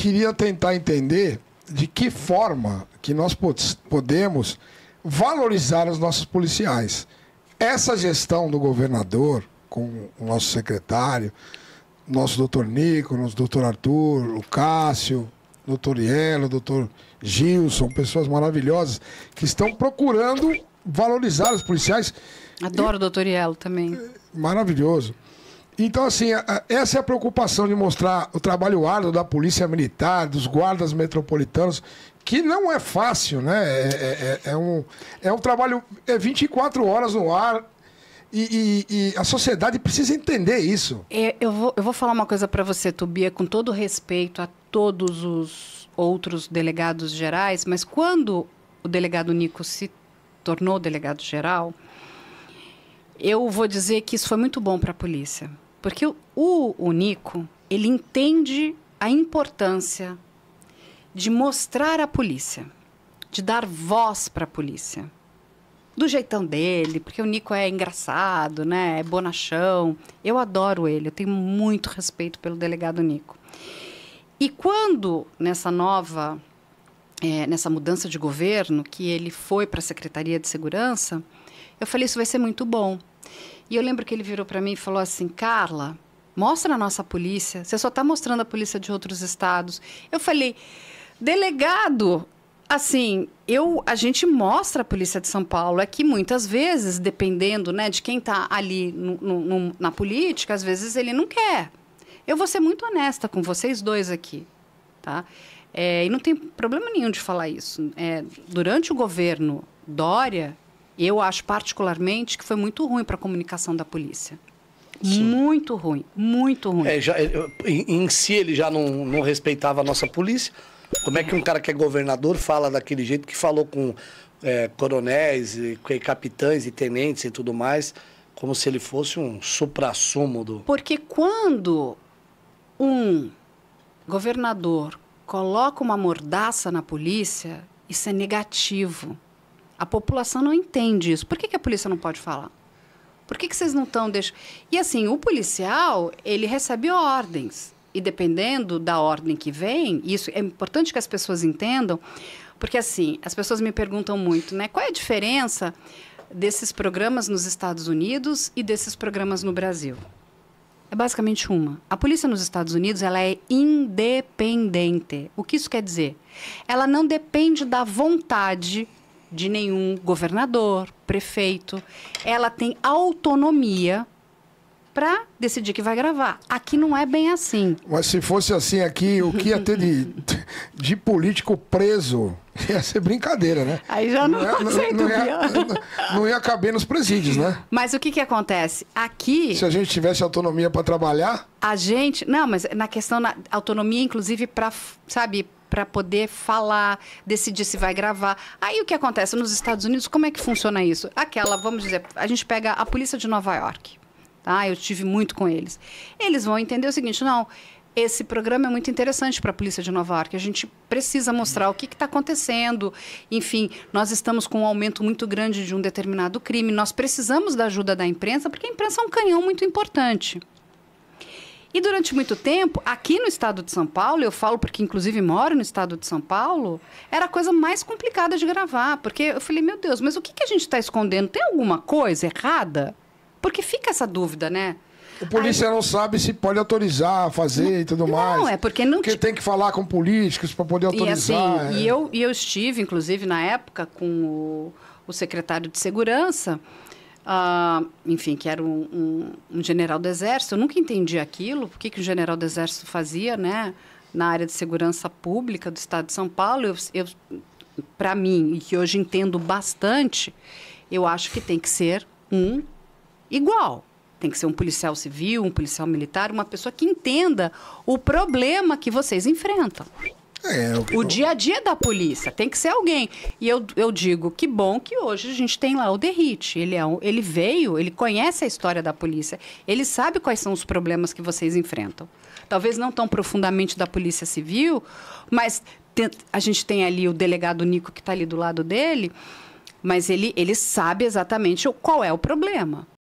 queria tentar entender de que forma que nós podemos valorizar os nossos policiais. Essa gestão do governador, com o nosso secretário, nosso doutor Nico, nosso doutor Arthur, o Cássio, doutor Ielo, doutor Gilson, pessoas maravilhosas que estão procurando valorizar os policiais. Adoro o doutor Ielo também. Maravilhoso. Então, assim, essa é a preocupação de mostrar o trabalho árduo da Polícia Militar, dos guardas metropolitanos, que não é fácil, né? É, é, é, é um, é um trabalho, é 24 horas no ar, e, e, e, a sociedade precisa entender isso. É, eu, vou, eu vou falar uma coisa para você, Tobia, com todo respeito a todos os outros delegados gerais, mas quando o delegado Nico se tornou delegado geral, eu vou dizer que isso foi muito bom para a polícia. Porque o, o Nico, ele entende a importância de mostrar a polícia, de dar voz para a polícia. Do jeitão dele, porque o Nico é engraçado, né? É bonachão. Eu adoro ele, eu tenho muito respeito pelo delegado Nico. E quando nessa nova é, nessa mudança de governo, que ele foi para a Secretaria de Segurança, eu falei: isso vai ser muito bom, e eu lembro que ele virou para mim e falou assim: Carla, mostra a nossa polícia. Você só está mostrando a polícia de outros estados. Eu falei, delegado, assim, eu a gente mostra a polícia de São Paulo. É que muitas vezes, dependendo né, de quem está ali no, no, na política, às vezes ele não quer. Eu vou ser muito honesta com vocês dois aqui, tá? É, e não tem problema nenhum de falar isso. É, durante o governo Dória, eu acho particularmente que foi muito ruim para a comunicação da polícia. Sim. Muito ruim, muito ruim. É, já, em, em, si ele já não, não respeitava a nossa polícia. Como é que um cara que é governador fala daquele jeito que falou com é, coronéis, e, capitães e tenentes e tudo mais, como se ele fosse um supra-sumo do. Porque quando um governador coloca uma mordaça na polícia, isso é negativo. A população não entende isso. Por que, que a polícia não pode falar? Por que, que vocês não estão deixando. E assim, o policial, ele recebe ordens. E dependendo da ordem que vem, isso é importante que as pessoas entendam, porque assim, as pessoas me perguntam muito, né? Qual é a diferença desses programas nos Estados Unidos e desses programas no Brasil? É basicamente uma. A polícia nos Estados Unidos ela é independente. O que isso quer dizer? Ela não depende da vontade de nenhum governador, prefeito. Ela tem autonomia para decidir que vai gravar. Aqui não é bem assim. Mas se fosse assim aqui, o que ia ter de, de político preso? Ia ser brincadeira, né? Aí já não, não, não, tá sei, não, ia, não, não, ia caber nos presídios, né? Mas o que, que acontece? Aqui. Se a gente tivesse autonomia para trabalhar. A gente. Não, mas na questão da autonomia, inclusive, para, sabe, para poder falar, decidir se vai gravar. Aí o que acontece nos Estados Unidos? Como é que funciona isso? Aquela, vamos dizer, a gente pega a polícia de Nova York. Tá? Eu tive muito com eles. Eles vão entender o seguinte, não, esse programa é muito interessante para a polícia de Nova York. A gente precisa mostrar o que está acontecendo. Enfim, nós estamos com um aumento muito grande de um determinado crime. Nós precisamos da ajuda da imprensa, porque a imprensa é um canhão muito importante. E durante muito tempo, aqui no estado de São Paulo, eu falo porque inclusive moro no estado de São Paulo, era a coisa mais complicada de gravar, porque eu falei, meu Deus, mas o que, que a gente está escondendo? Tem alguma coisa errada? Porque fica essa dúvida, né? O polícia Aí... não sabe se pode autorizar, fazer não, e tudo mais. Não, é porque não. Porque tem que falar com políticos para poder autorizar. E, assim, é. e, eu, e eu estive, inclusive, na época, com o, o secretário de Segurança. Ah, enfim, que era um, um, um, general do exército. Eu nunca entendi aquilo, o que, que um general do exército fazia, né? Na área de segurança pública do estado de São Paulo, eu, eu para mim, e que hoje entendo bastante, eu acho que tem que ser um igual. Tem que ser um policial civil, um policial militar, uma pessoa que entenda o problema que vocês enfrentam. É, é, O dia a dia da polícia tem que ser alguém. E eu, eu digo que bom que hoje a gente tem lá o Derrite. Ele, é um, ele veio, ele conhece a história da polícia, ele sabe quais são os problemas que vocês enfrentam. Talvez não tão profundamente da polícia civil, mas tem, a gente tem ali o delegado Nico que está ali do lado dele, mas ele, ele sabe exatamente qual é o problema.